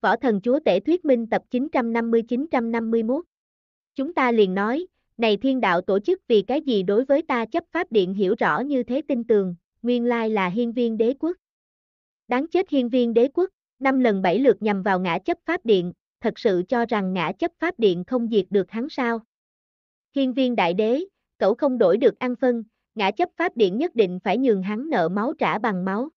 Võ Thần Chúa Tể Thuyết Minh tập 950-951. Chúng ta liền nói, này thiên đạo tổ chức vì cái gì đối với ta chấp pháp điện hiểu rõ như thế tin tường, nguyên lai là hiên viên đế quốc. Đáng chết hiên viên đế quốc, năm lần bảy lượt nhằm vào ngã chấp pháp điện, thật sự cho rằng ngã chấp pháp điện không diệt được hắn sao. Hiên viên đại đế, cậu không đổi được ăn phân, ngã chấp pháp điện nhất định phải nhường hắn nợ máu trả bằng máu.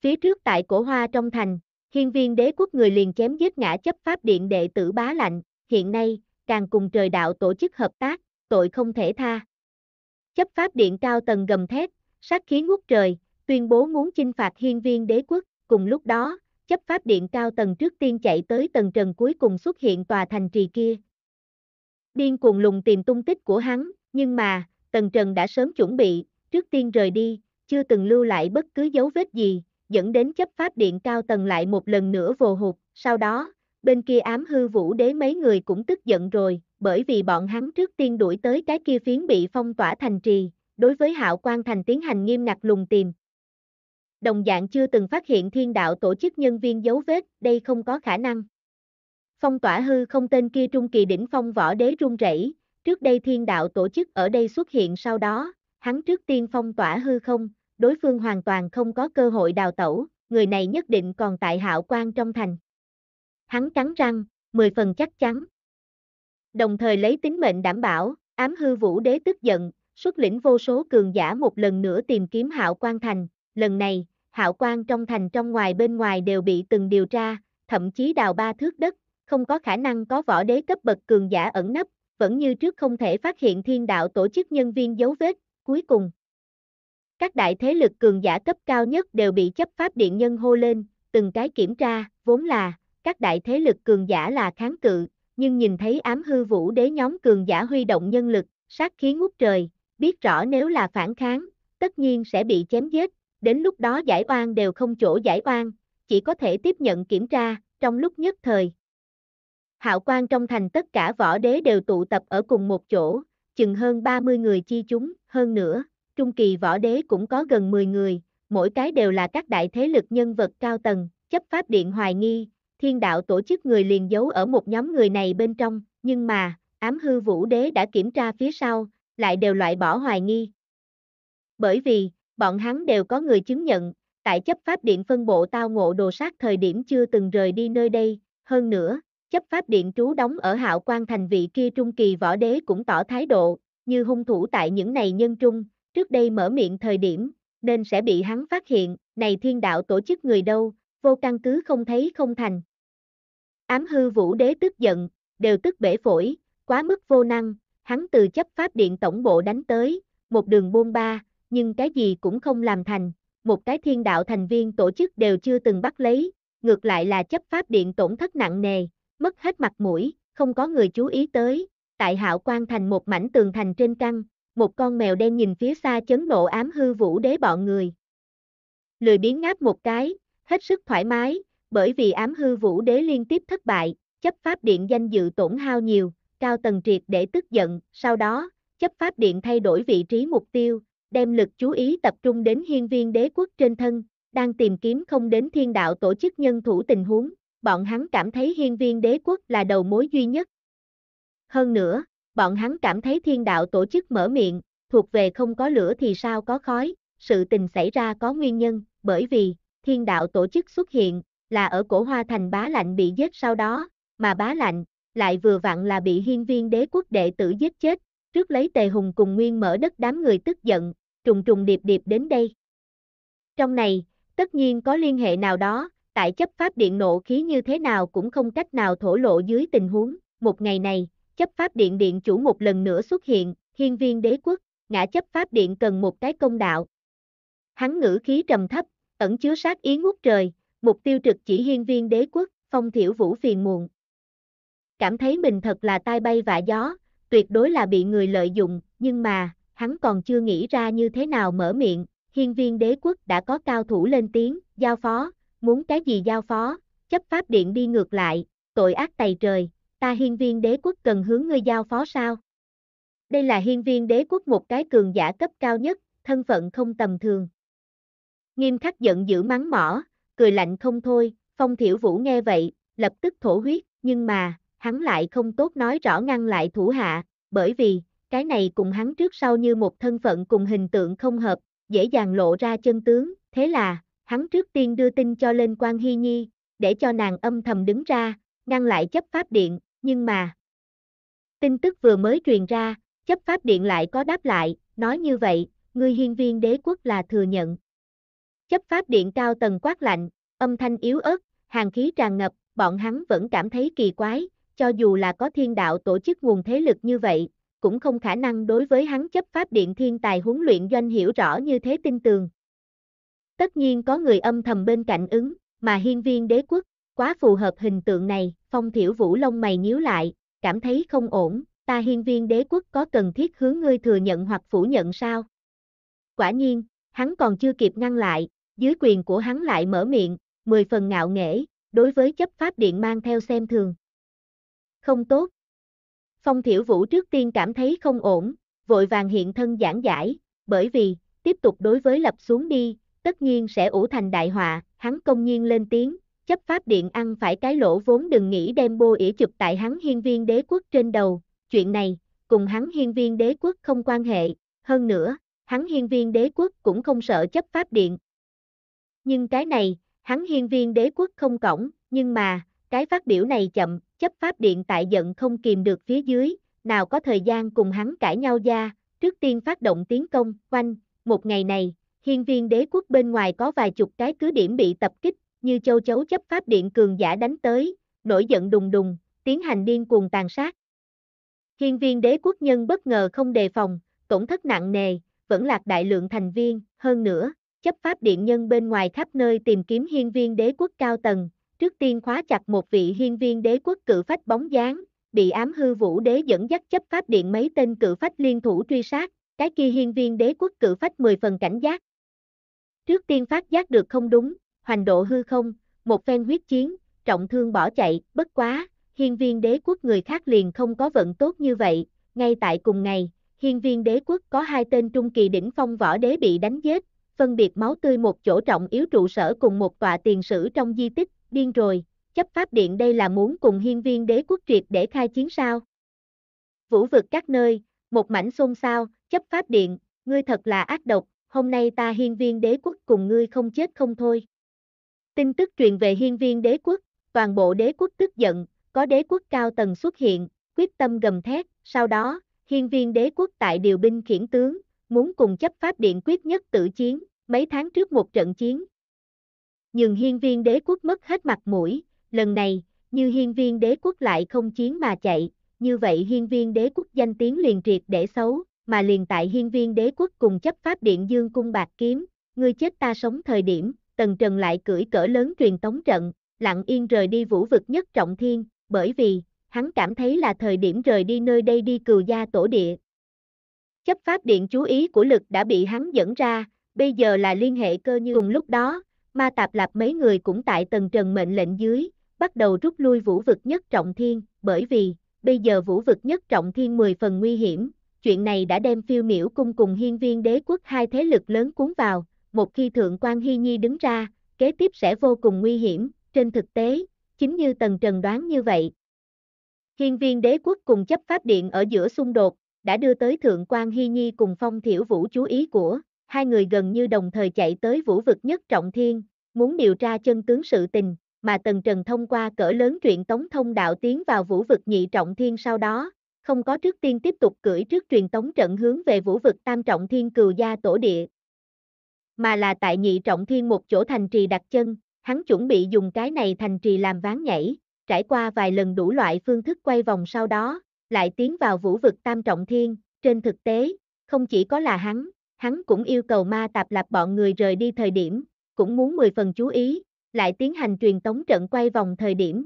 Phía trước tại cổ hoa trong thành, Hiên viên đế quốc người liền chém giết ngã chấp pháp điện đệ tử bá lạnh, hiện nay, càng cùng trời đạo tổ chức hợp tác, tội không thể tha. Chấp pháp điện cao tầng gầm thét, sát khí ngút trời, tuyên bố muốn chinh phạt hiên viên đế quốc, cùng lúc đó, chấp pháp điện cao tầng trước tiên chạy tới tầng trần cuối cùng xuất hiện tòa thành trì kia. Điên cuồng lùng tìm tung tích của hắn, nhưng mà, tầng trần đã sớm chuẩn bị, trước tiên rời đi, chưa từng lưu lại bất cứ dấu vết gì, dẫn đến chấp pháp điện cao tầng lại một lần nữa vồ hụt, sau đó, bên kia ám hư vũ đế mấy người cũng tức giận rồi, bởi vì bọn hắn trước tiên đuổi tới cái kia phiến bị phong tỏa thành trì, đối với hạo quan thành tiến hành nghiêm ngặt lùng tìm. Đồng dạng chưa từng phát hiện thiên đạo tổ chức nhân viên dấu vết, đây không có khả năng. Phong tỏa hư không tên kia trung kỳ đỉnh phong võ đế run rẩy, trước đây thiên đạo tổ chức ở đây xuất hiện sau đó, hắn trước tiên phong tỏa hư không, đối phương hoàn toàn không có cơ hội đào tẩu, người này nhất định còn tại hạo quan trong thành. Hắn cắn răng, 10 phần chắc chắn. Đồng thời lấy tính mệnh đảm bảo, ám hư vũ đế tức giận, xuất lĩnh vô số cường giả một lần nữa tìm kiếm hạo quan thành, lần này, hạo quan trong thành trong ngoài bên ngoài đều bị từng điều tra, thậm chí đào ba thước đất, không có khả năng có võ đế cấp bậc cường giả ẩn nấp, vẫn như trước không thể phát hiện thiên đạo tổ chức nhân viên dấu vết, cuối cùng, các đại thế lực cường giả cấp cao nhất đều bị chấp pháp điện nhân hô lên, từng cái kiểm tra, vốn là, các đại thế lực cường giả là kháng cự, nhưng nhìn thấy ám hư vũ đế nhóm cường giả huy động nhân lực, sát khí ngút trời, biết rõ nếu là phản kháng, tất nhiên sẽ bị chém giết, đến lúc đó giải oan đều không chỗ giải oan, chỉ có thể tiếp nhận kiểm tra, trong lúc nhất thời. Hạo quan trong thành tất cả võ đế đều tụ tập ở cùng một chỗ, chừng hơn 30 người chi chúng, hơn nữa, Trung kỳ võ đế cũng có gần 10 người, mỗi cái đều là các đại thế lực nhân vật cao tầng, chấp pháp điện hoài nghi, thiên đạo tổ chức người liền giấu ở một nhóm người này bên trong, nhưng mà, ám hư vũ đế đã kiểm tra phía sau, lại đều loại bỏ hoài nghi. Bởi vì, bọn hắn đều có người chứng nhận, tại chấp pháp điện phân bộ tao ngộ đồ sát thời điểm chưa từng rời đi nơi đây, hơn nữa, chấp pháp điện trú đóng ở hạo quan thành vị kia trung kỳ võ đế cũng tỏ thái độ, như hung thủ tại những này nhân trung, trước đây mở miệng thời điểm, nên sẽ bị hắn phát hiện, này thiên đạo tổ chức người đâu, vô căn cứ không thấy không thành. Ám hư vũ đế tức giận, đều tức bể phổi, quá mức vô năng, hắn từ chấp pháp điện tổng bộ đánh tới, một đường buôn ba, nhưng cái gì cũng không làm thành, một cái thiên đạo thành viên tổ chức đều chưa từng bắt lấy, ngược lại là chấp pháp điện tổn thất nặng nề, mất hết mặt mũi, không có người chú ý tới, tại hạo quan thành một mảnh tường thành trên căng, một con mèo đen nhìn phía xa chấn nộ ám hư vũ đế bọn người. Lười biến ngáp một cái, hết sức thoải mái, bởi vì ám hư vũ đế liên tiếp thất bại, chấp pháp điện danh dự tổn hao nhiều, cao tầng triệt để tức giận, sau đó, chấp pháp điện thay đổi vị trí mục tiêu, đem lực chú ý tập trung đến hiên viên đế quốc trên thân, đang tìm kiếm không đến thiên đạo tổ chức nhân thủ tình huống, bọn hắn cảm thấy hiên viên đế quốc là đầu mối duy nhất. Hơn nữa, bọn hắn cảm thấy thiên đạo tổ chức mở miệng, thuộc về không có lửa thì sao có khói, sự tình xảy ra có nguyên nhân, bởi vì, thiên đạo tổ chức xuất hiện, là ở cổ hoa thành bá lạnh bị giết sau đó, mà bá lạnh, lại vừa vặn là bị hiên viên đế quốc đệ tử giết chết, trước lấy tề hùng cùng nguyên mở đất đám người tức giận, trùng trùng điệp điệp đến đây. Trong này, tất nhiên có liên hệ nào đó, tại chấp pháp điện nộ khí như thế nào cũng không cách nào thổ lộ dưới tình huống, một ngày này, chấp pháp điện điện chủ một lần nữa xuất hiện, hiên viên đế quốc, ngã chấp pháp điện cần một cái công đạo. Hắn ngữ khí trầm thấp, ẩn chứa sát ý ngút trời, mục tiêu trực chỉ hiên viên đế quốc, phong thiểu vũ phiền muộn. Cảm thấy mình thật là tai bay vạ gió, tuyệt đối là bị người lợi dụng, nhưng mà, hắn còn chưa nghĩ ra như thế nào mở miệng, hiên viên đế quốc đã có cao thủ lên tiếng, giao phó, muốn cái gì giao phó, chấp pháp điện đi ngược lại, tội ác tày trời, ta hiên viên đế quốc cần hướng ngươi giao phó sao? Đây là hiên viên đế quốc một cái cường giả cấp cao nhất, thân phận không tầm thường. Nghiêm khắc giận dữ mắng mỏ, cười lạnh không thôi, phong thiểu vũ nghe vậy, lập tức thổ huyết, nhưng mà, hắn lại không tốt nói rõ ngăn lại thủ hạ, bởi vì, cái này cùng hắn trước sau như một thân phận cùng hình tượng không hợp, dễ dàng lộ ra chân tướng, thế là, hắn trước tiên đưa tin cho lên quan Hy Nhi, để cho nàng âm thầm đứng ra, ngăn lại chấp pháp điện, nhưng mà... Tin tức vừa mới truyền ra, chấp pháp điện lại có đáp lại, nói như vậy, ngươi hiên viên đế quốc là thừa nhận. Chấp pháp điện cao tầng quát lạnh, âm thanh yếu ớt, hàng khí tràn ngập, bọn hắn vẫn cảm thấy kỳ quái, cho dù là có thiên đạo tổ chức nguồn thế lực như vậy, cũng không khả năng đối với hắn chấp pháp điện thiên tài huấn luyện doanh hiểu rõ như thế tin tường. Tất nhiên có người âm thầm bên cạnh ứng, mà hiên viên đế quốc, quá phù hợp hình tượng này, phong thiểu vũ lông mày nhíu lại, cảm thấy không ổn, ta hiên viên đế quốc có cần thiết hướng ngươi thừa nhận hoặc phủ nhận sao? Quả nhiên, hắn còn chưa kịp ngăn lại, dưới quyền của hắn lại mở miệng, mười phần ngạo nghễ, đối với chấp pháp điện mang theo xem thường. Không tốt. Phong thiểu vũ trước tiên cảm thấy không ổn, vội vàng hiện thân giảng giải, bởi vì, tiếp tục đối với lập xuống đi, tất nhiên sẽ ủ thành đại họa, hắn công nhiên lên tiếng, chấp pháp điện ăn phải cái lỗ vốn đừng nghĩ đem bô ỉa chụp tại hắn hiên viên đế quốc trên đầu, chuyện này, cùng hắn hiên viên đế quốc không quan hệ, hơn nữa, hắn hiên viên đế quốc cũng không sợ chấp pháp điện. Nhưng cái này, hắn hiên viên đế quốc không cổng, nhưng mà, cái phát biểu này chậm, chấp pháp điện tại giận không kìm được phía dưới, nào có thời gian cùng hắn cãi nhau ra, trước tiên phát động tiến công, quanh, một ngày này, hiên viên đế quốc bên ngoài có vài chục cái cứ điểm bị tập kích, như châu chấu chấp pháp điện cường giả đánh tới, nổi giận đùng đùng, tiến hành điên cuồng tàn sát. Hiên viên đế quốc nhân bất ngờ không đề phòng, tổn thất nặng nề, vẫn lạc đại lượng thành viên, hơn nữa, chấp pháp điện nhân bên ngoài khắp nơi tìm kiếm hiên viên đế quốc cao tầng, trước tiên khóa chặt một vị hiên viên đế quốc cự phách bóng dáng, bị ám hư vũ đế dẫn dắt chấp pháp điện mấy tên cự phách liên thủ truy sát, cái kia hiên viên đế quốc cự phách 10 phần cảnh giác. Trước tiên phát giác được không đúng, hoành độ hư không, một phen huyết chiến, trọng thương bỏ chạy, bất quá, hiên viên đế quốc người khác liền không có vận tốt như vậy, ngay tại cùng ngày, hiên viên đế quốc có hai tên trung kỳ đỉnh phong võ đế bị đánh giết, phân biệt máu tươi một chỗ trọng yếu trụ sở cùng một tòa tiền sử trong di tích, điên rồi, chấp pháp điện đây là muốn cùng hiên viên đế quốc triệt để khai chiến sao. Vũ vực các nơi, một mảnh xôn xao, chấp pháp điện, ngươi thật là ác độc, hôm nay ta hiên viên đế quốc cùng ngươi không chết không thôi. Tin tức truyền về hiên viên đế quốc, toàn bộ đế quốc tức giận, có đế quốc cao tầng xuất hiện, quyết tâm gầm thét, sau đó, hiên viên đế quốc tại điều binh khiển tướng, muốn cùng chấp pháp điện quyết nhất tử chiến, mấy tháng trước một trận chiến. Nhưng hiên viên đế quốc mất hết mặt mũi, lần này, như hiên viên đế quốc lại không chiến mà chạy, như vậy hiên viên đế quốc danh tiếng liền triệt để xấu, mà liền tại hiên viên đế quốc cùng chấp pháp điện dương cung bạc kiếm, ngươi chết ta sống thời điểm, Tần Trần lại cưỡi cỡ lớn truyền tống trận, lặng yên rời đi vũ vực nhất trọng thiên, bởi vì, hắn cảm thấy là thời điểm rời đi nơi đây đi cừu gia tổ địa. Chấp pháp điện chú ý của lực đã bị hắn dẫn ra, bây giờ là liên hệ cơ như cùng lúc đó, ma tạp lạp mấy người cũng tại Tần trần mệnh lệnh dưới, bắt đầu rút lui vũ vực nhất trọng thiên, bởi vì, bây giờ vũ vực nhất trọng thiên 10 phần nguy hiểm, chuyện này đã đem phiêu miểu cung cùng hiên viên đế quốc hai thế lực lớn cuốn vào, một khi Thượng quan Hy Nhi đứng ra, kế tiếp sẽ vô cùng nguy hiểm, trên thực tế, chính như Tần Trần đoán như vậy. Hiên viên đế quốc cùng chấp pháp điện ở giữa xung đột, đã đưa tới Thượng quan Hy Nhi cùng Phong Thiểu Vũ chú ý của, hai người gần như đồng thời chạy tới vũ vực nhất trọng thiên, muốn điều tra chân tướng sự tình, mà Tần Trần thông qua cỡ lớn truyện tống thông đạo tiến vào vũ vực nhị trọng thiên sau đó, không có trước tiên tiếp tục cưỡi trước truyền tống trận hướng về vũ vực tam trọng thiên cừu gia tổ địa, mà là tại nhị trọng thiên một chỗ thành trì đặt chân, hắn chuẩn bị dùng cái này thành trì làm ván nhảy, trải qua vài lần đủ loại phương thức quay vòng sau đó, lại tiến vào vũ vực tam trọng thiên, trên thực tế, không chỉ có là hắn, hắn cũng yêu cầu ma tạp lạp bọn người rời đi thời điểm, cũng muốn 10 phần chú ý, lại tiến hành truyền tống trận quay vòng thời điểm.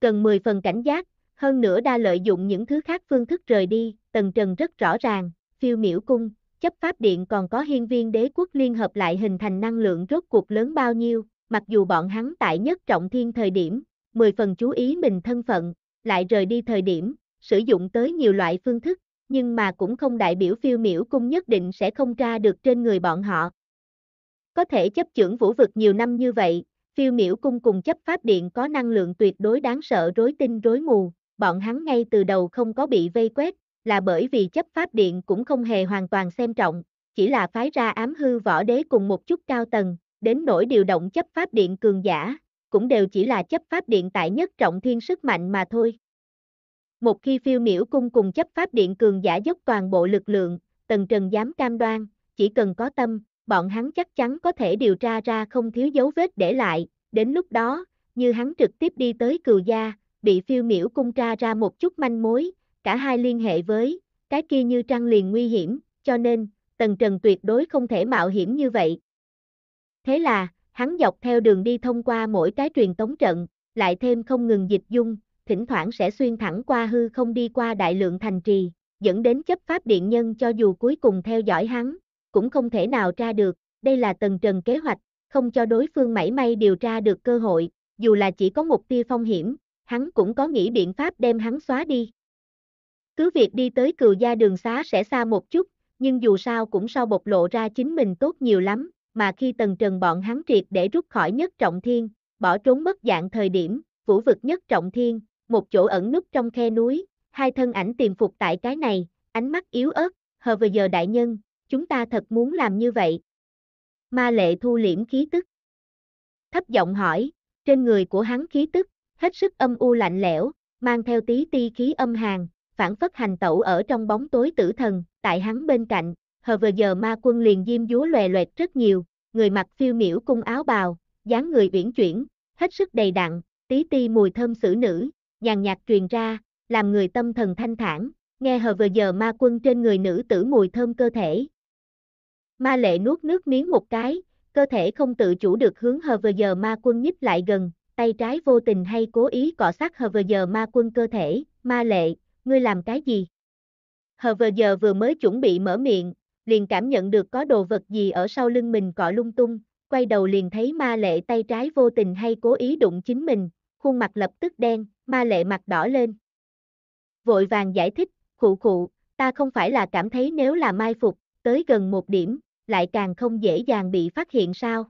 Cần 10 phần cảnh giác, hơn nữa đa lợi dụng những thứ khác phương thức rời đi, tần trần rất rõ ràng, phiêu miễu cung, chấp pháp điện còn có hiên viên đế quốc liên hợp lại hình thành năng lượng rốt cuộc lớn bao nhiêu, mặc dù bọn hắn tại nhất trọng thiên thời điểm, 10 phần chú ý mình thân phận, lại rời đi thời điểm, sử dụng tới nhiều loại phương thức, nhưng mà cũng không đại biểu phiêu miểu cung nhất định sẽ không tra được trên người bọn họ. Có thể chấp trưởng vũ vực nhiều năm như vậy, phiêu miểu cung cùng chấp pháp điện có năng lượng tuyệt đối đáng sợ rối tinh rối mù, bọn hắn ngay từ đầu không có bị vây quét, là bởi vì chấp pháp điện cũng không hề hoàn toàn xem trọng, chỉ là phái ra ám hư võ đế cùng một chút cao tầng, đến nỗi điều động chấp pháp điện cường giả, cũng đều chỉ là chấp pháp điện tại nhất trọng thiên sức mạnh mà thôi. Một khi phiêu miễu cung cùng chấp pháp điện cường giả dốc toàn bộ lực lượng, tần trần dám cam đoan, chỉ cần có tâm, bọn hắn chắc chắn có thể điều tra ra không thiếu dấu vết để lại, đến lúc đó, như hắn trực tiếp đi tới cừu gia, bị phiêu miễu cung tra ra một chút manh mối, cả hai liên hệ với, cái kia như trăng liền nguy hiểm, cho nên, Tần Trần tuyệt đối không thể mạo hiểm như vậy. Thế là, hắn dọc theo đường đi thông qua mỗi cái truyền tống trận, lại thêm không ngừng dịch dung, thỉnh thoảng sẽ xuyên thẳng qua hư không đi qua đại lượng thành trì, dẫn đến chấp pháp điện nhân cho dù cuối cùng theo dõi hắn, cũng không thể nào tra được, đây là Tần Trần kế hoạch, không cho đối phương mảy may điều tra được cơ hội, dù là chỉ có một tia phong hiểm, hắn cũng có nghĩ biện pháp đem hắn xóa đi. Cứ việc đi tới cừu gia đường xá sẽ xa một chút, nhưng dù sao cũng sau bộc lộ ra chính mình tốt nhiều lắm, mà khi tần trần bọn hắn triệt để rút khỏi nhất trọng thiên, bỏ trốn mất dạng thời điểm, vũ vực nhất trọng thiên, một chỗ ẩn núp trong khe núi, hai thân ảnh tìm phục tại cái này, ánh mắt yếu ớt, hờ vừa giờ đại nhân, chúng ta thật muốn làm như vậy. Ma lệ thu liễm khí tức. Thấp giọng hỏi, trên người của hắn khí tức, hết sức âm u lạnh lẽo, mang theo tí ti khí âm hàng, phản phất hành tẩu ở trong bóng tối tử thần, tại hắn bên cạnh, hờ vừa giờ ma quân liền diêm dúa lòe loẹt rất nhiều, người mặc phiêu miễu cung áo bào, dáng người uyển chuyển, hết sức đầy đặn, tí ti mùi thơm xử nữ, nhàn nhạt truyền ra, làm người tâm thần thanh thản, nghe hờ vừa giờ ma quân trên người nữ tử mùi thơm cơ thể. Ma lệ nuốt nước miếng một cái, cơ thể không tự chủ được hướng hờ vừa giờ ma quân nhích lại gần, tay trái vô tình hay cố ý cọ sát hờ vừa giờ ma quân cơ thể, ma lệ, ngươi làm cái gì? Hờ vừa giờ vừa mới chuẩn bị mở miệng, liền cảm nhận được có đồ vật gì ở sau lưng mình cọ lung tung, quay đầu liền thấy ma lệ tay trái vô tình hay cố ý đụng chính mình, khuôn mặt lập tức đen, ma lệ mặt đỏ lên. Vội vàng giải thích, khụ khụ, ta không phải là cảm thấy nếu là mai phục, tới gần một điểm, lại càng không dễ dàng bị phát hiện sao.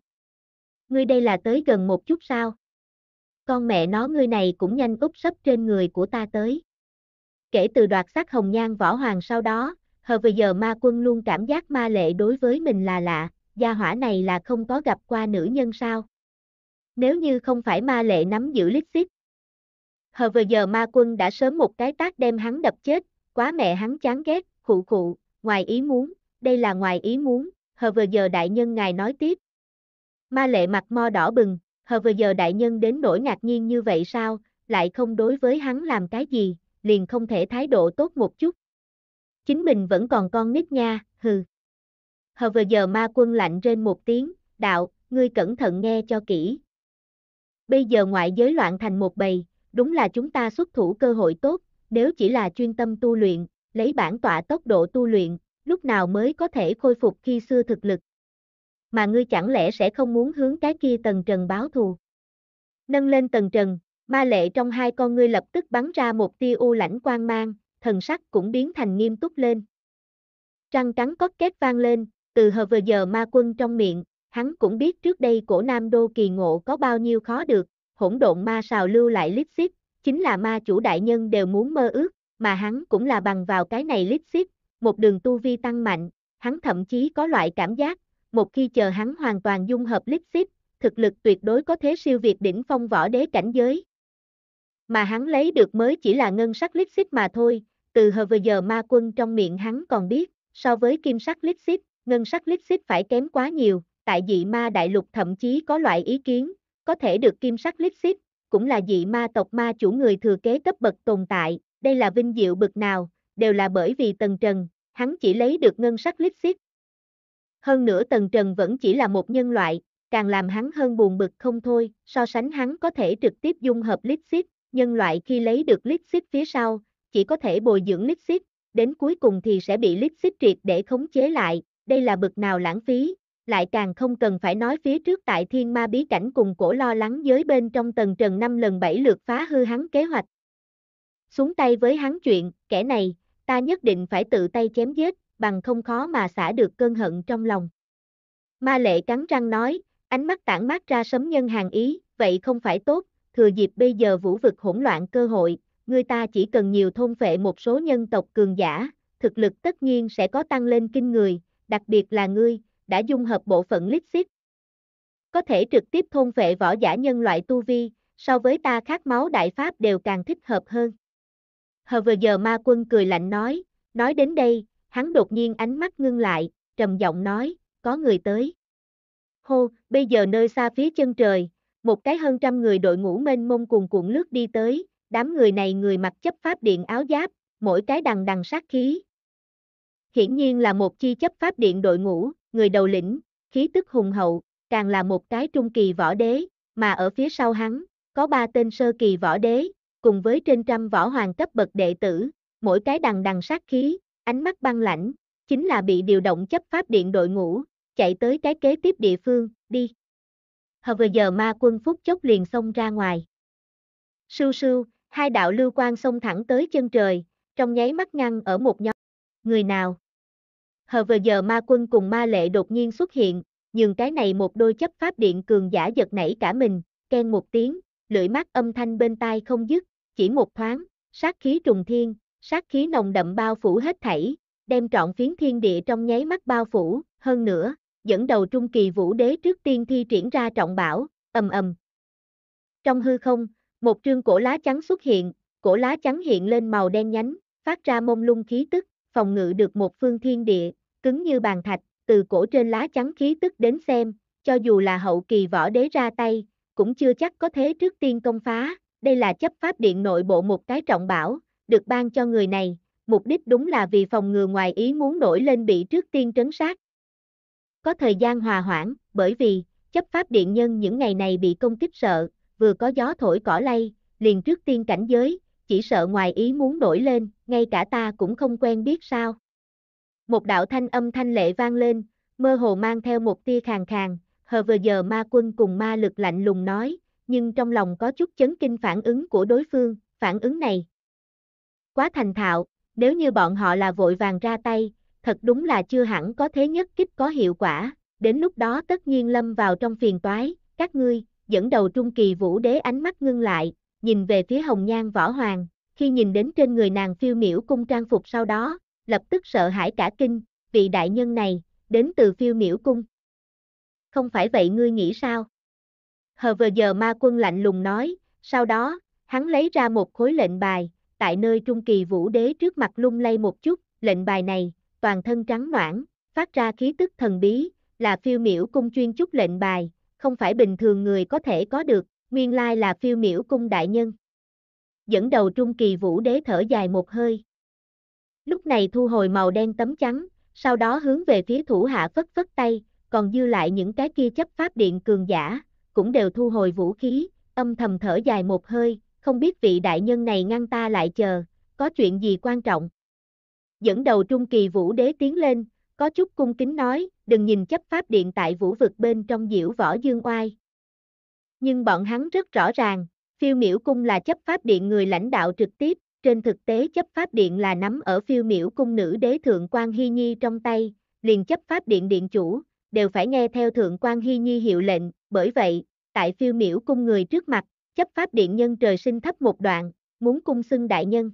Ngươi đây là tới gần một chút sao? Con mẹ nó ngươi này cũng nhanh úp sấp trên người của ta tới. Kể từ đoạt sắc hồng nhan võ hoàng sau đó, hờ vừa giờ ma quân luôn cảm giác ma lệ đối với mình là lạ, gia hỏa này là không có gặp qua nữ nhân sao. Nếu như không phải ma lệ nắm giữ lít xít. Hờ vừa giờ ma quân đã sớm một cái tác đem hắn đập chết, quá mẹ hắn chán ghét, khụ khụ, ngoài ý muốn, đây là ngoài ý muốn, hờ vừa giờ đại nhân ngài nói tiếp. Ma lệ mặt mo đỏ bừng, hờ vừa giờ đại nhân đến nỗi ngạc nhiên như vậy sao, lại không đối với hắn làm cái gì, liền không thể thái độ tốt một chút. Chính mình vẫn còn con nít nha, hừ. Hờ vừa giờ ma quân lạnh trên một tiếng, đạo, ngươi cẩn thận nghe cho kỹ. Bây giờ ngoại giới loạn thành một bầy, đúng là chúng ta xuất thủ cơ hội tốt, nếu chỉ là chuyên tâm tu luyện, lấy bản tọa tốc độ tu luyện, lúc nào mới có thể khôi phục khi xưa thực lực. Mà ngươi chẳng lẽ sẽ không muốn hướng cái kia tầng trần báo thù. Nâng lên tầng trần, Ma lệ trong hai con ngươi lập tức bắn ra một tia u lãnh quang mang, thần sắc cũng biến thành nghiêm túc lên. Trăng trắng có kết vang lên, từ hờ vừa giờ ma quân trong miệng, hắn cũng biết trước đây cổ nam đô kỳ ngộ có bao nhiêu khó được, hỗn độn ma xào lưu lại lít xíp, chính là ma chủ đại nhân đều muốn mơ ước, mà hắn cũng là bằng vào cái này lít xíp, một đường tu vi tăng mạnh, hắn thậm chí có loại cảm giác, một khi chờ hắn hoàn toàn dung hợp lít xíp, thực lực tuyệt đối có thế siêu việt đỉnh phong võ đế cảnh giới, mà hắn lấy được mới chỉ là ngân sắc lít xít mà thôi, từ hờ vừa giờ ma quân trong miệng hắn còn biết, so với kim sắc lít xít, ngân sắc lít xít phải kém quá nhiều, tại dị ma đại lục thậm chí có loại ý kiến, có thể được kim sắc lít xít, cũng là dị ma tộc ma chủ người thừa kế cấp bậc tồn tại, đây là vinh diệu bực nào, đều là bởi vì Tần Trần, hắn chỉ lấy được ngân sắc lít xít. Hơn nữa Tần Trần vẫn chỉ là một nhân loại, càng làm hắn hơn buồn bực không thôi, so sánh hắn có thể trực tiếp dung hợp lít xít, nhân loại khi lấy được lít Lipsit phía sau, chỉ có thể bồi dưỡng lít Lipsit, đến cuối cùng thì sẽ bị lít Lipsit triệt để khống chế lại, đây là bực nào lãng phí, lại càng không cần phải nói phía trước tại thiên ma bí cảnh cùng cổ lo lắng giới bên trong tầng trần 5 lần 7 lượt phá hư hắn kế hoạch. Xuống tay với hắn chuyện, kẻ này, ta nhất định phải tự tay chém giết, bằng không khó mà xả được cơn hận trong lòng. Ma lệ cắn răng nói, ánh mắt tản mát ra sấm nhân hàng ý, vậy không phải tốt, thừa dịp bây giờ vũ vực hỗn loạn cơ hội, người ta chỉ cần nhiều thôn phệ một số nhân tộc cường giả, thực lực tất nhiên sẽ có tăng lên kinh người, đặc biệt là ngươi, đã dung hợp bộ phận lít xít. Có thể trực tiếp thôn phệ võ giả nhân loại tu vi, so với ta khát máu đại pháp đều càng thích hợp hơn. Hờ vừa giờ ma quân cười lạnh nói, nói đến đây, hắn đột nhiên ánh mắt ngưng lại, trầm giọng nói, có người tới. Hô, bây giờ nơi xa phía chân trời, một cái hơn trăm người đội ngũ mênh mông cuồn cuộn lướt đi tới, đám người này người mặc chấp pháp điện áo giáp, mỗi cái đằng đằng sát khí. Hiển nhiên là một chi chấp pháp điện đội ngũ, người đầu lĩnh, khí tức hùng hậu, càng là một cái trung kỳ võ đế, mà ở phía sau hắn, có ba tên sơ kỳ võ đế, cùng với trên trăm võ hoàng cấp bậc đệ tử, mỗi cái đằng đằng sát khí, ánh mắt băng lãnh, chính là bị điều động chấp pháp điện đội ngũ, chạy tới cái kế tiếp địa phương, đi hờ vừa giờ ma quân phút chốc liền xông ra ngoài. Sưu sưu, hai đạo lưu quang xông thẳng tới chân trời, trong nháy mắt ngăn ở một nhóm. Người nào? Hờ vừa giờ ma quân cùng ma lệ đột nhiên xuất hiện, nhưng cái này một đôi chấp pháp điện cường giả giật nảy cả mình, khen một tiếng, lưỡi mắt âm thanh bên tai không dứt, chỉ một thoáng, sát khí trùng thiên, sát khí nồng đậm bao phủ hết thảy, đem trọn phiến thiên địa trong nháy mắt bao phủ, hơn nữa, dẫn đầu Trung Kỳ Vũ Đế trước tiên thi triển ra trọng bảo, ầm ầm. Trong hư không, một trương cổ lá trắng xuất hiện, cổ lá trắng hiện lên màu đen nhánh, phát ra mông lung khí tức, phòng ngự được một phương thiên địa, cứng như bàn thạch, từ cổ trên lá trắng khí tức đến xem, cho dù là hậu kỳ võ đế ra tay, cũng chưa chắc có thế trước tiên công phá, đây là chấp pháp điện nội bộ một cái trọng bảo, được ban cho người này, mục đích đúng là vì phòng ngừa ngoài ý muốn nổi lên bị trước tiên trấn sát, có thời gian hòa hoãn, bởi vì, chấp pháp điện nhân những ngày này bị công kích sợ, vừa có gió thổi cỏ lay, liền trước tiên cảnh giới, chỉ sợ ngoài ý muốn nổi lên, ngay cả ta cũng không quen biết sao. Một đạo thanh âm thanh lệ vang lên, mơ hồ mang theo một tia khàn khàn, hờ vừa giờ ma quân cùng ma lực lạnh lùng nói, nhưng trong lòng có chút chấn kinh phản ứng của đối phương, phản ứng này. Quá thành thạo, nếu như bọn họ là vội vàng ra tay, thật đúng là chưa hẳn có thế nhất kích có hiệu quả, đến lúc đó tất nhiên lâm vào trong phiền toái, các ngươi, dẫn đầu trung kỳ vũ đế ánh mắt ngưng lại, nhìn về phía hồng nhan võ hoàng, khi nhìn đến trên người nàng phiêu miểu cung trang phục sau đó, lập tức sợ hãi cả kinh, vị đại nhân này, đến từ phiêu miểu cung. Không phải vậy ngươi nghĩ sao? Hờ vừa giờ ma quân lạnh lùng nói, sau đó, hắn lấy ra một khối lệnh bài, tại nơi trung kỳ vũ đế trước mặt lung lay một chút, lệnh bài này, toàn thân trắng noãn, phát ra khí tức thần bí, là phiêu miểu cung chuyên trúc lệnh bài, không phải bình thường người có thể có được, nguyên lai là phiêu miểu cung đại nhân. Dẫn đầu trung kỳ vũ đế thở dài một hơi. Lúc này thu hồi màu đen tấm trắng, sau đó hướng về phía thủ hạ phất phất tay, còn dư lại những cái kia chấp pháp điện cường giả, cũng đều thu hồi vũ khí, âm thầm thở dài một hơi, không biết vị đại nhân này ngăn ta lại chờ, có chuyện gì quan trọng dẫn đầu Trung Kỳ Vũ Đế tiến lên, có chút cung kính nói, đừng nhìn chấp pháp điện tại vũ vực bên trong diễu võ dương oai. Nhưng bọn hắn rất rõ ràng, phiêu miểu cung là chấp pháp điện người lãnh đạo trực tiếp, trên thực tế chấp pháp điện là nắm ở phiêu miểu cung nữ đế thượng quan hy nhi trong tay, liền chấp pháp điện điện chủ, đều phải nghe theo thượng quan hy nhi hiệu lệnh, bởi vậy, tại phiêu miểu cung người trước mặt, chấp pháp điện nhân trời sinh thấp một đoạn, muốn cung xưng đại nhân.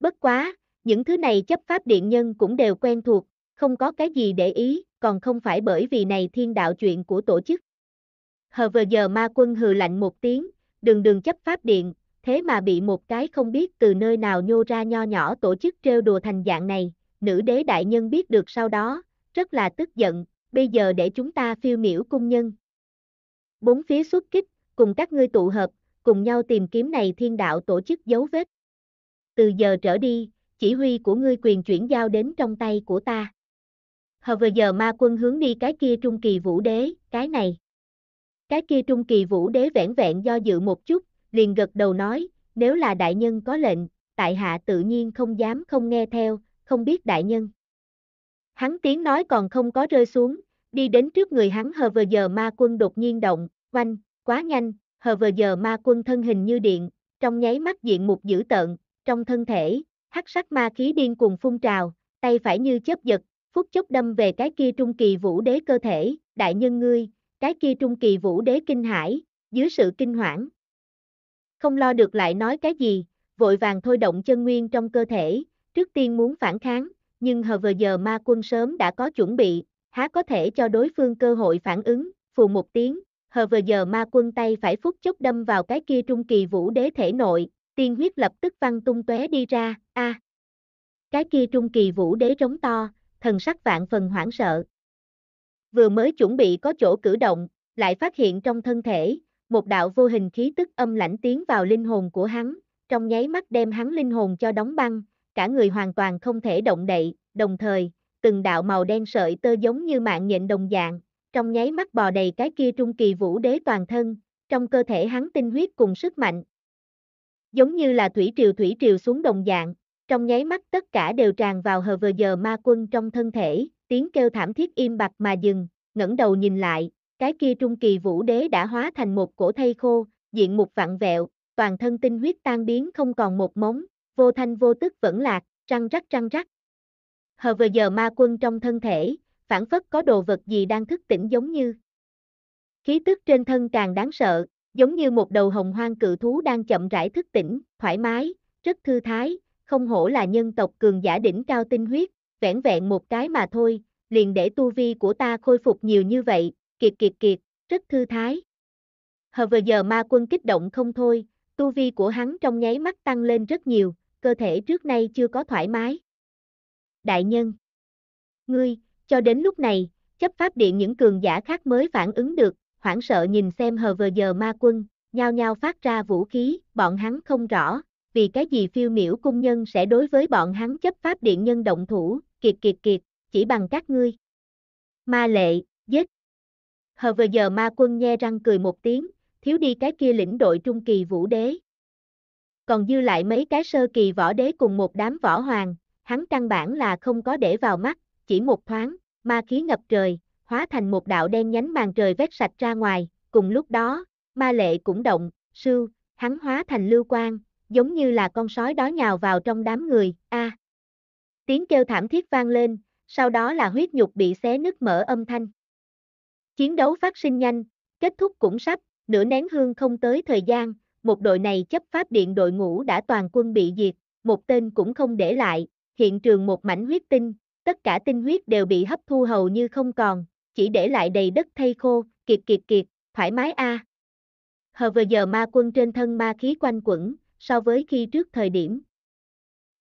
Bất quá, những thứ này chấp pháp điện nhân cũng đều quen thuộc, không có cái gì để ý, còn không phải bởi vì này thiên đạo chuyện của tổ chức. Hờ vừa giờ ma quân hừ lạnh một tiếng, đường đường chấp pháp điện, thế mà bị một cái không biết từ nơi nào nhô ra nho nhỏ tổ chức trêu đùa thành dạng này, nữ đế đại nhân biết được sau đó, rất là tức giận, bây giờ để chúng ta phiêu miễu cung nhân. Bốn phía xuất kích, cùng các ngươi tụ hợp, cùng nhau tìm kiếm này thiên đạo tổ chức dấu vết. Từ giờ trở đi, chỉ huy của ngươi quyền chuyển giao đến trong tay của ta. Hờ vừa giờ ma quân hướng đi cái kia trung kỳ vũ đế, cái này. Cái kia trung kỳ vũ đế vẻn vẹn do dự một chút, liền gật đầu nói, nếu là đại nhân có lệnh, tại hạ tự nhiên không dám không nghe theo, không biết đại nhân. Hắn tiếng nói còn không có rơi xuống, đi đến trước người hắn hờ vừa giờ ma quân đột nhiên động, quanh, quá nhanh, hờ vừa giờ ma quân thân hình như điện, trong nháy mắt diện mục dữ tợn, trong thân thể, hắc sắc ma khí điên cuồng phun trào, tay phải như chớp giật, phút chốc đâm về cái kia trung kỳ vũ đế cơ thể, đại nhân ngươi, cái kia trung kỳ vũ đế kinh hãi, dưới sự kinh hoảng. Không lo được lại nói cái gì, vội vàng thôi động chân nguyên trong cơ thể, trước tiên muốn phản kháng, nhưng hờ vừa giờ ma quân sớm đã có chuẩn bị, há có thể cho đối phương cơ hội phản ứng, phù một tiếng, hờ vừa giờ ma quân tay phải phút chốc đâm vào cái kia trung kỳ vũ đế thể nội, tiên huyết lập tức văng tung tóe đi ra, a. À. Cái kia trung kỳ vũ đế rống to, thần sắc vạn phần hoảng sợ. Vừa mới chuẩn bị có chỗ cử động, lại phát hiện trong thân thể, một đạo vô hình khí tức âm lãnh tiến vào linh hồn của hắn, trong nháy mắt đem hắn linh hồn cho đóng băng, cả người hoàn toàn không thể động đậy, đồng thời, từng đạo màu đen sợi tơ giống như mạng nhện đồng dạng, trong nháy mắt bò đầy cái kia trung kỳ vũ đế toàn thân, trong cơ thể hắn tinh huyết cùng sức mạnh, Giống như là thủy triều thủy triều xuống đồng dạng, trong nháy mắt tất cả đều tràn vào hờ vờ giờ ma quân trong thân thể, tiếng kêu thảm thiết im bặt mà dừng, ngẩng đầu nhìn lại, cái kia trung kỳ vũ đế đã hóa thành một cổ thây khô, diện mục vặn vẹo, toàn thân tinh huyết tan biến không còn một móng, vô thanh vô tức vẫn lạc, răng rắc răng rắc. Hờ vờ giờ ma quân trong thân thể, phản phất có đồ vật gì đang thức tỉnh giống như. Khí tức trên thân càng đáng sợ, giống như một đầu hồng hoang cự thú đang chậm rãi thức tỉnh, thoải mái, rất thư thái, không hổ là nhân tộc cường giả đỉnh cao tinh huyết, vẻn vẹn một cái mà thôi, liền để tu vi của ta khôi phục nhiều như vậy, kiệt kiệt kiệt, rất thư thái. Hờ vừa giờ ma quân kích động không thôi, tu vi của hắn trong nháy mắt tăng lên rất nhiều, cơ thể trước nay chưa có thoải mái. Đại nhân, ngươi, cho đến lúc này, chấp pháp điện những cường giả khác mới phản ứng được, hoảng sợ nhìn xem hờ vờ giờ ma quân, nhao nhao phát ra vũ khí, bọn hắn không rõ, vì cái gì phiêu miểu cung nhân sẽ đối với bọn hắn chấp pháp điện nhân động thủ, kiệt kiệt kiệt, chỉ bằng các ngươi. Ma lệ, giết. Hờ vờ giờ ma quân nghe răng cười một tiếng, thiếu đi cái kia lĩnh đội trung kỳ vũ đế. Còn dư lại mấy cái sơ kỳ võ đế cùng một đám võ hoàng, hắn căn bản là không có để vào mắt, chỉ một thoáng, ma khí ngập trời, hóa thành một đạo đen nhánh màn trời vét sạch ra ngoài, cùng lúc đó, ma lệ cũng động, sư hắn hóa thành lưu quang, giống như là con sói đó nhào vào trong đám người, a. À. Tiếng kêu thảm thiết vang lên, sau đó là huyết nhục bị xé nứt mở âm thanh. Chiến đấu phát sinh nhanh, kết thúc cũng sắp, nửa nén hương không tới thời gian, một đội này chấp pháp điện đội ngũ đã toàn quân bị diệt, một tên cũng không để lại, hiện trường một mảnh huyết tinh, tất cả tinh huyết đều bị hấp thu hầu như không còn, chỉ để lại đầy đất thây khô, kiệt kiệt kiệt, thoải mái a. À. Hờ vừa giờ ma quân trên thân ma khí quanh quẩn, so với khi trước thời điểm.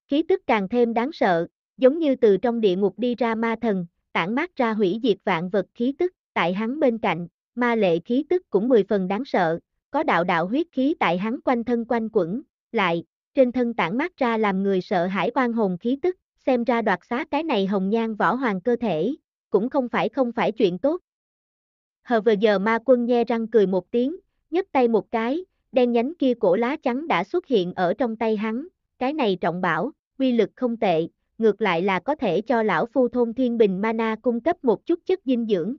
Khí tức càng thêm đáng sợ, giống như từ trong địa ngục đi ra ma thần, tản mát ra hủy diệt vạn vật khí tức, tại hắn bên cạnh, ma lệ khí tức cũng mười phần đáng sợ, có đạo đạo huyết khí tại hắn quanh thân quanh quẩn, lại, trên thân tản mát ra làm người sợ hãi quan hồn khí tức, xem ra đoạt xá cái này hồng nhan võ hoàng cơ thể, cũng không phải không phải chuyện tốt. Hờ vừa giờ ma quân nhe răng cười một tiếng, nhấc tay một cái, đen nhánh kia cổ lá trắng đã xuất hiện ở trong tay hắn, cái này trọng bảo, quy lực không tệ, ngược lại là có thể cho lão phu thôn thiên bình mana cung cấp một chút chất dinh dưỡng.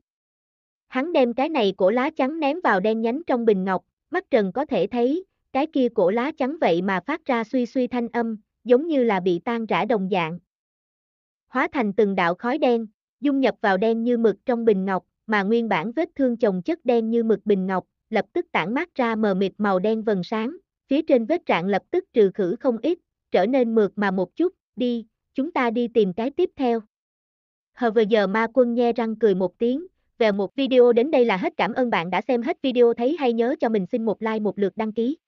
Hắn đem cái này cổ lá trắng ném vào đen nhánh trong bình ngọc, mắt trần có thể thấy, cái kia cổ lá trắng vậy mà phát ra suy suy thanh âm, giống như là bị tan rã đồng dạng. Hóa thành từng đạo khói đen, dung nhập vào đen như mực trong bình ngọc, mà nguyên bản vết thương chồng chất đen như mực bình ngọc, lập tức tản mát ra mờ mịt màu đen vần sáng, phía trên vết trạng lập tức trừ khử không ít, trở nên mượt mà một chút, đi, chúng ta đi tìm cái tiếp theo. Hờ vừa giờ ma quân nhe răng cười một tiếng, về một video đến đây là hết cảm ơn bạn đã xem hết video thấy hay nhớ cho mình xin một like một lượt đăng ký.